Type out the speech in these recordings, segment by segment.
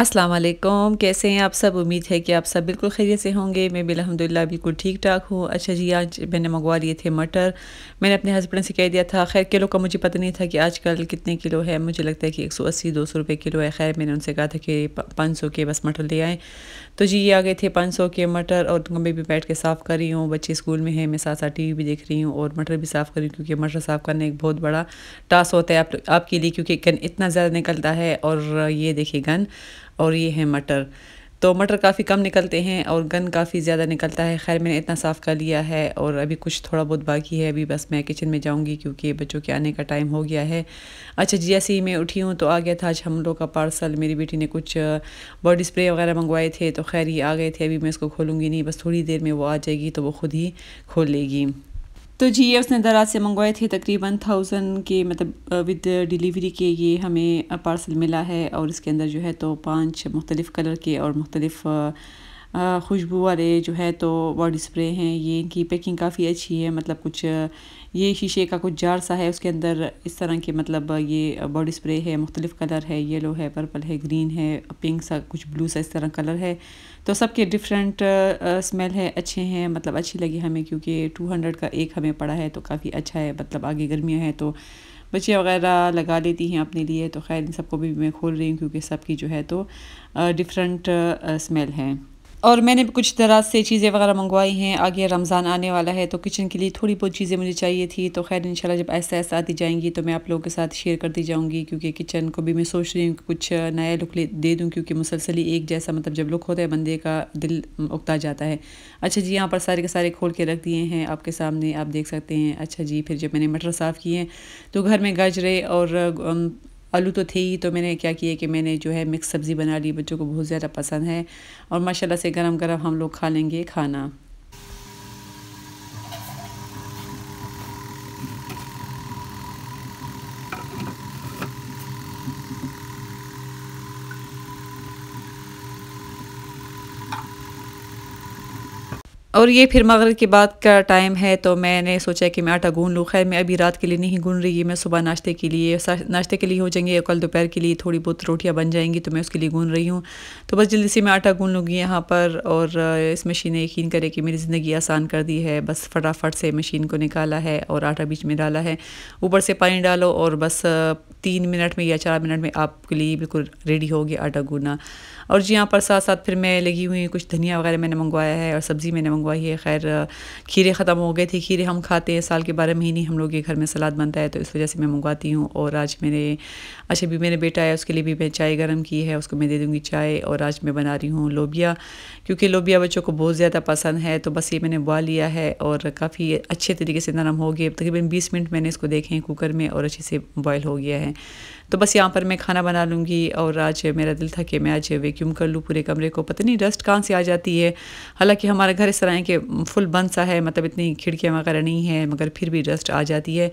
अस्सलाम वालेकुम कैसे हैं आप सब उम्मीद है कि आप सब बिल्कुल खैरियत से होंगे मैं भी अलहमदिल्ला बिल्कुल ठीक ठाक हूँ अच्छा जी आज मैंने मंगवा लिए थे मटर मैंने अपने हस्बैंड से कह दिया था खैर किलो का मुझे पता नहीं था कि आजकल कितने किलो है मुझे लगता है कि एक सौ अस्सी दो सौ रुपये किलो है खैर मैंने उनसे कहा था कि पाँच सौ के बस मटर ले आएँ तो जी ये आ गए थे पाँच सौ के मटर और गम्बे भी बैठ के साफ़ कर रही हूँ बच्चे स्कूल में है मैं साथ साथ टी वी भी देख रही हूँ और मटर भी साफ़ कर रही हूँ क्योंकि मटर साफ़ करने एक बहुत बड़ा टास्क होता है आपके लिए क्योंकि गन इतना ज़्यादा निकलता है और ये देखिए गन और ये है मटर तो मटर काफ़ी कम निकलते हैं और गन काफ़ी ज़्यादा निकलता है खैर मैंने इतना साफ़ कर लिया है और अभी कुछ थोड़ा बहुत बाकी है अभी बस मैं किचन में जाऊंगी क्योंकि बच्चों के आने का टाइम हो गया है अच्छा जी ऐसे ही मैं उठी हूँ तो आ गया था आज हम लोग का पार्सल मेरी बेटी ने कुछ बॉडी स्प्रे वगैरह मंगवाए थे तो खैर ये आ गए थे अभी मैं इसको खोलूँगी नहीं बस थोड़ी देर में वो आ जाएगी तो वो खुद ही खोल लेगी तो जी ये उसने दराज से मंगवाए थे तकरीबन थाउजेंड के मतलब विद डिलीवरी के ये हमें पार्सल मिला है और इसके अंदर जो है तो पांच मुख्तलिफ़ कलर के और मुख्तलिफ़ खुशबू वाले जो है तो बॉडी स्प्रे हैं ये इनकी पैकिंग काफ़ी अच्छी है मतलब कुछ ये शीशे का कुछ जार सा है उसके अंदर इस तरह के मतलब ये बॉडी स्प्रे है मुख्तलिफ़ कलर है येलो है पर्पल है ग्रीन है पिंक सा कुछ ब्लू सा इस तरह कलर है तो सबके डिफरेंट स्मेल है अच्छे हैं मतलब अच्छी लगी हमें क्योंकि टू हंड्रेड का एक हमें पड़ा है तो काफ़ी अच्छा है मतलब आगे गर्मियाँ हैं तो बच्चे वगैरह लगा लेती हैं अपने लिए तो खैर इन सबको भी मैं खोल रही हूँ क्योंकि सबकी जो है तो डिफरेंट स्मेल हैं और मैंने कुछ दराज से चीज़ें वगैरह मंगवाई हैं आगे रमज़ान आने वाला है तो किचन के लिए थोड़ी बहुत चीज़ें मुझे चाहिए थी तो खैर इंशाल्लाह जब ऐसे ऐसे आती जाएंगी तो मैं आप लोगों के साथ शेयर करती जाऊँगी क्योंकि किचन को भी मैं सोच रही हूँ कि कुछ नया लुक दे दूँ क्योंकि मुसलसली एक जैसा मतलब जब लुक होता है बंदे का दिल उगता जाता है अच्छा जी यहाँ पर सारे के सारे खोल के रख दिए हैं आपके सामने आप देख सकते हैं अच्छा जी फिर जब मैंने मटर साफ़ किए हैं तो घर में गाजरे और आलू तो थे ही तो मैंने क्या किया कि मैंने जो है मिक्स सब्ज़ी बना ली बच्चों को बहुत ज़्यादा पसंद है और माशाल्लाह से गरम गरम हम लोग खा लेंगे खाना और ये फिर मगरब के बाद का टाइम है तो मैंने सोचा कि मैं आटा गून लूँ खैर मैं अभी रात के लिए नहीं गून रही मैं सुबह नाश्ते के लिए नाश्ते के लिए हो जाएंगे कल दोपहर के लिए थोड़ी बहुत रोटियाँ बन जाएंगी तो मैं उसके लिए गून रही हूँ तो बस जल्दी से मैं आटा गून लूँगी यहाँ पर और इस मशीन ने यकीन करे कि मेरी ज़िंदगी आसान कर दी है बस फटाफट से मशीन को निकाला है और आटा बीच में डाला है ऊपर से पानी डालो और बस तीन मिनट में या चार मिनट में आपके लिए बिल्कुल रेडी हो गया आटा गूंदना और जी यहाँ पर साथ साथ फिर मैं लगी हुई कुछ धनिया वगैरह मैंने मंगवाया है और सब्ज़ी मैंने मंगवाई है खैर खीरे ख़त्म हो गए थे खीरे हम खाते हैं साल के बारह महीने हम लोग के घर में सलाद बनता है तो इस वजह से मैं मंगवाती हूँ और आज मेरे अच्छा भी मेरे बेटा है उसके लिए भी मैं चाय गर्म की है उसको मैं दे दूँगी चाय और आज मैं बना रही हूँ लोबिया क्योंकि लोबिया बच्चों को बहुत ज़्यादा पसंद है तो बस ये मैंने बुआ लिया है और काफ़ी अच्छे तरीके से नरम हो गए तकरीबन बीस मिनट मैंने इसको देखे हैं कुकर में और अच्छे से बॉयल हो गया है हैं तो बस यहाँ पर मैं खाना बना लूँगी और आज मेरा दिल था कि मैं आज वैक्यूम कर लूँ पूरे कमरे को पता नहीं डस्ट कहाँ से आ जाती है हालांकि हमारा घर इस तरह है कि फुल बंद सा है मतलब इतनी खिड़कियाँ वगैरह नहीं है मगर फिर भी डस्ट आ जाती है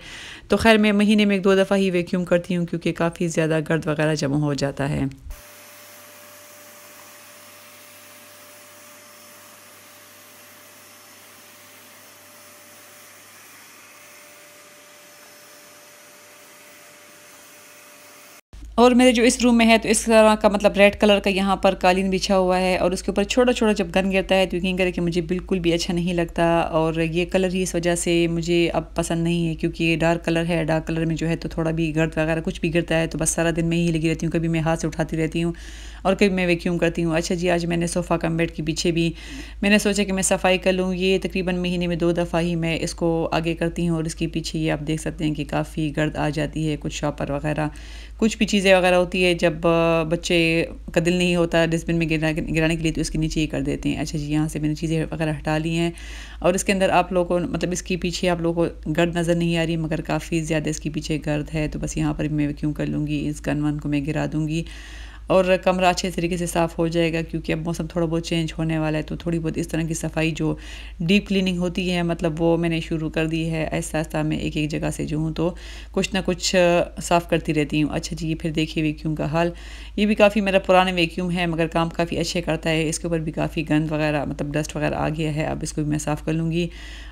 तो खैर मैं महीने में एक दो दफ़ा ही वैक्यूम करती हूँ क्योंकि काफ़ी ज़्यादा गर्द वगैरह जमा हो जाता है और मेरे जो इस रूम में है तो इस तरह का मतलब रेड कलर का यहाँ पर कालीन बिछा हुआ है और उसके ऊपर छोटा छोटा जब गन गिरता है तो यकीन करें कि मुझे बिल्कुल भी अच्छा नहीं लगता और ये कलर ही इस वजह से मुझे अब पसंद नहीं है क्योंकि ये डार्क कलर है डार्क कलर में जो है तो थोड़ा भी गर्द वगैरह कुछ भी गिरता है तो बस सारा दिन में ही लगी रहती हूँ कभी मैं हाथ से उठाती रहती हूँ और कभी मैं वैक्यूम करती हूँ अच्छा जी आज मैंने सोफ़ा कम बेड के पीछे भी मैंने सोचा कि मैं सफाई कर लूँ ये तकरीबन महीने में दो दफ़ा ही मैं इसको आगे करती हूँ और इसके पीछे ये आप देख सकते हैं कि काफ़ी गर्द आ जाती है कुछ शॉपर वगैरह कुछ भी चीज़ें चीज़ें वगैरह होती है जब बच्चे का दिल नहीं होता डस्टबिन में गिरा गिराने के लिए तो इसके नीचे ही कर देते हैं अच्छा जी यहाँ से मैंने चीज़ें वगैरह हटा ली हैं और इसके अंदर आप लोगों को मतलब इसके पीछे आप लोगों को गर्द नज़र नहीं आ रही मगर काफ़ी ज़्यादा इसके पीछे गर्द है तो बस यहाँ पर मैं क्यों कर लूँगी इस गन वन को मैं गिरा दूँगी और कमरा अच्छे तरीके से साफ़ हो जाएगा क्योंकि अब मौसम थोड़ा बहुत चेंज होने वाला है तो थोड़ी बहुत इस तरह की सफाई जो डीप क्लीनिंग होती है मतलब वो मैंने शुरू कर दी है ऐसा आस्ता मैं एक एक जगह से जो हूँ तो कुछ ना कुछ साफ़ करती रहती हूँ अच्छा जी ये फिर देखिए वैक्यूम का हाल ये भी काफ़ी मेरा पुराना वैक्यूम है मगर काम काफ़ी अच्छे करता है इसके ऊपर भी काफ़ी गंद वगैरह मतलब डस्ट वगैरह आ गया है अब इसको भी मैं साफ़ कर लूँगी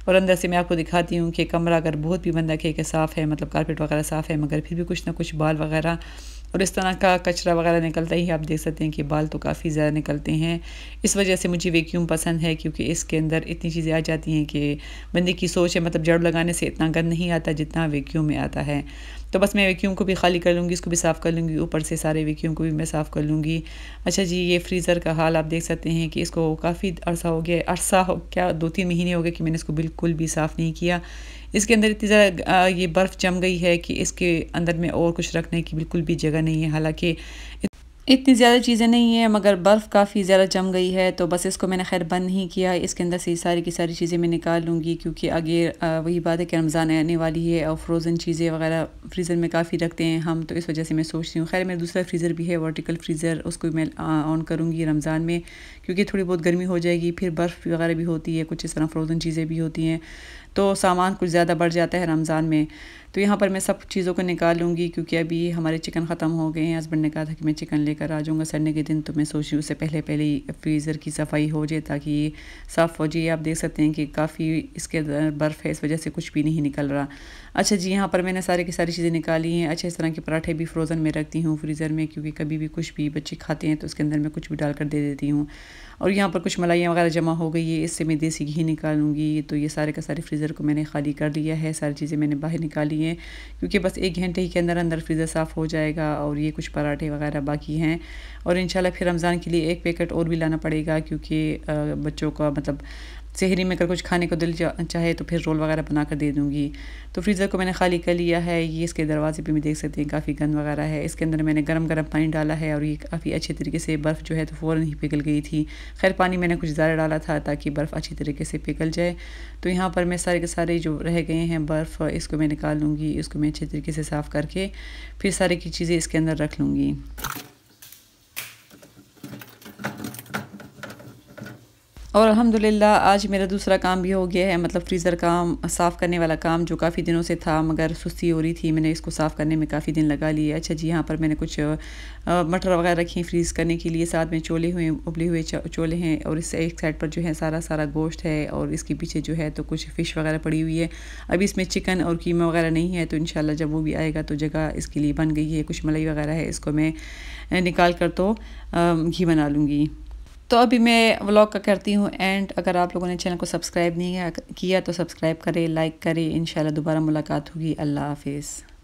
और अंदर से मैं आपको दिखाती हूँ कि कमरा अगर बहुत भी बंदा के साफ़ है मतलब कारपेट वगैरह साफ़ है मगर फिर भी कुछ ना कुछ बाल वगैरह और इस तरह का कचरा वगैरह निकलता ही आप देख सकते हैं कि बाल तो काफ़ी ज़्यादा निकलते हैं इस वजह से मुझे वैक्यूम पसंद है क्योंकि इसके अंदर इतनी चीज़ें आ जाती हैं कि बंदे की सोच है मतलब जड़ लगाने से इतना गंद नहीं आता जितना वैक्यूम में आता है तो बस मैं वैक्यूम को भी खाली कर लूँगी इसको भी साफ़ कर लूँगी ऊपर से सारे वैक्यूम को भी मैं साफ़ कर लूँगी अच्छा जी ये फ्रीज़र का हाल आप देख सकते हैं कि इसको काफ़ी अरसा हो गया अरसा हो क्या दो तीन महीने हो गए कि मैंने इसको बिल्कुल भी साफ़ नहीं किया इसके अंदर इतनी ज़्यादा ये बर्फ़ जम गई है कि इसके अंदर में और कुछ रखने की बिल्कुल भी जगह नहीं है हालांकि इतनी ज़्यादा चीज़ें नहीं हैं मगर बर्फ़ काफ़ी ज़्यादा जम गई है तो बस इसको मैंने खैर बंद नहीं किया इसके अंदर से सारी की सारी चीज़ें मैं निकाल लूँगी क्योंकि आगे वही बात है कि रमज़ान आने वाली है और फ्रोज़न चीज़ें वगैरह फ्रीज़र में काफ़ी रखते हैं हम तो इस वजह से मैं सोच रही हूँ खैर मेरा दूसरा फ्रीज़र भी है वर्टिकल फ्रीज़र उसको मैं ऑन करूँगी रमज़ान में क्योंकि थोड़ी बहुत गर्मी हो जाएगी फिर बर्फ़ वगैरह भी होती है कुछ इस तरह फ्रोज़न चीज़ें भी होती हैं तो सामान कुछ ज़्यादा बढ़ जाता है रमज़ान में तो यहाँ पर मैं सब चीज़ों को निकाल लूँगी क्योंकि अभी हमारे चिकन ख़त्म हो गए हैं हस्बैंड ने कहा था कि मैं चिकन लेकर आ जाऊँगा सड़ने के दिन तो मैं सोच रही उससे पहले पहले ही फ्रीज़र की सफाई हो जाए ताकि ये साफ़ हो जाए आप देख सकते हैं कि काफ़ी इसके अंदर बर्फ़ है इस वजह से कुछ भी नहीं निकल रहा अच्छा जी यहाँ पर मैंने सारे की सारी चीज़ें निकाली हैं अच्छा इस तरह के पराठे भी फ्रोज़न में रखती हूँ फ्रीज़र में क्योंकि कभी भी कुछ भी बच्चे खाते हैं तो उसके अंदर मैं कुछ भी डाल कर दे देती हूँ और यहाँ पर कुछ मलाइयाँ वगैरह जमा हो गई है इससे मैं देसी घी निकालूंगी तो ये सारे का सारे फ्रीज़र फ्रीज़र को मैंने खाली कर लिया है सारी चीज़ें मैंने बाहर निकाली हैं क्योंकि बस एक घंटे ही के अंदर अंदर फ्रीज़र साफ़ हो जाएगा और ये कुछ पराठे वगैरह बाकी हैं और इन फिर रमज़ान के लिए एक पैकेट और भी लाना पड़ेगा क्योंकि बच्चों का मतलब सेहरी में अगर कुछ खाने को दिल चाहे तो फिर रोल वगैरह बना कर दे दूँगी तो फ्रीज़र को मैंने खाली कर लिया है ये इसके दरवाजे पर भी देख सकते हैं काफ़ी गंद वगैरह है इसके अंदर मैंने गर्म गर्म पानी डाला है और ये काफ़ी अच्छे तरीके से बर्फ़ जो है तो फ़ौर ही पिघल गई थी खैर पानी मैंने कुछ ज़्यादा डाला था ताकि बर्फ़ अच्छी तरीके से पिघल जाए तो यहाँ पर मैं सारे के सारे जो रह गए हैं बर्फ़ इसको मैं निकाल लूँगी इसको मैं अच्छे तरीके से साफ़ करके फिर सारे की चीज़ें इसके अंदर रख लूँगी और अल्हम्दुलिल्लाह आज मेरा दूसरा काम भी हो गया है मतलब फ्रीज़र का साफ़ करने वाला काम जो काफ़ी दिनों से था मगर सुस्ती हो रही थी मैंने इसको साफ़ करने में काफ़ी दिन लगा लिए अच्छा जी यहाँ पर मैंने कुछ मटर वगैरह रखी फ्रीज़ करने के लिए साथ में चोले हुए उबले हुए चोले हैं और इस एक साइड पर जो है सारा सारा गोश्त है और इसके पीछे जो है तो कुछ फ़िश वगैरह पड़ी हुई है अभी इसमें चिकन और कीमा वगैरह नहीं है तो इन जब वो भी आएगा तो जगह इसके लिए बन गई है कुछ मलाई वगैरह है इसको मैं निकाल कर तो घी बना लूँगी तो अभी मैं व्लॉग का करती हूँ एंड अगर आप लोगों ने चैनल को सब्सक्राइब नहीं किया तो सब्सक्राइब करें लाइक करें इन दोबारा मुलाकात होगी अल्लाह हाफिज़